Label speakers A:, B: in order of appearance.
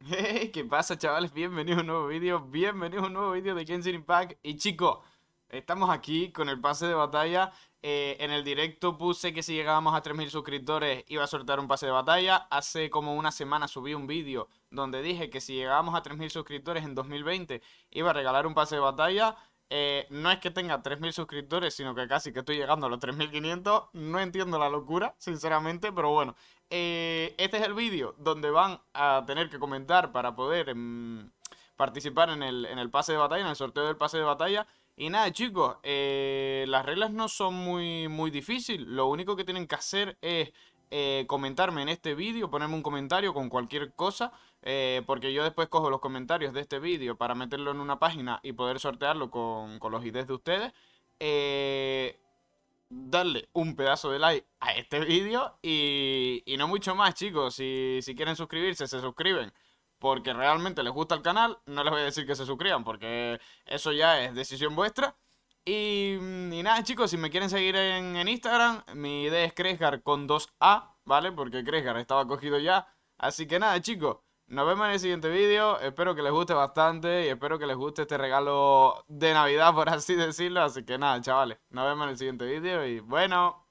A: ¿qué pasa chavales? Bienvenidos a un nuevo vídeo, bienvenidos a un nuevo vídeo de Genshin Impact Y chicos, estamos aquí con el pase de batalla eh, En el directo puse que si llegábamos a 3000 suscriptores iba a soltar un pase de batalla Hace como una semana subí un vídeo donde dije que si llegábamos a 3000 suscriptores en 2020 Iba a regalar un pase de batalla eh, no es que tenga 3.000 suscriptores, sino que casi que estoy llegando a los 3.500. No entiendo la locura, sinceramente, pero bueno. Eh, este es el vídeo donde van a tener que comentar para poder em, participar en el, pase de batalla, en el sorteo del pase de batalla. Y nada, chicos, eh, las reglas no son muy, muy difíciles. Lo único que tienen que hacer es eh, comentarme en este vídeo, ponerme un comentario con cualquier cosa, eh, porque yo después cojo los comentarios de este vídeo para meterlo en una página y poder sortearlo con, los ideas de ustedes. Eh, darle un pedazo de like a este vídeo y, no mucho más, chicos. Si, si quieren suscribirse, se suscriben porque realmente les gusta el canal. No les voy a decir que se suscriban porque eso ya es decisión vuestra. Mm, y, nada, chicos, si me quieren seguir en, en Instagram, mi idea es Cresgar con 2A, ¿vale? Porque Cresgar estaba cogido ya. Así que nada, chicos, nos vemos en el siguiente vídeo. Espero que les guste bastante y espero que les guste este regalo de Navidad, por así decirlo. Así que nada, chavales, nos vemos en el siguiente vídeo y bueno...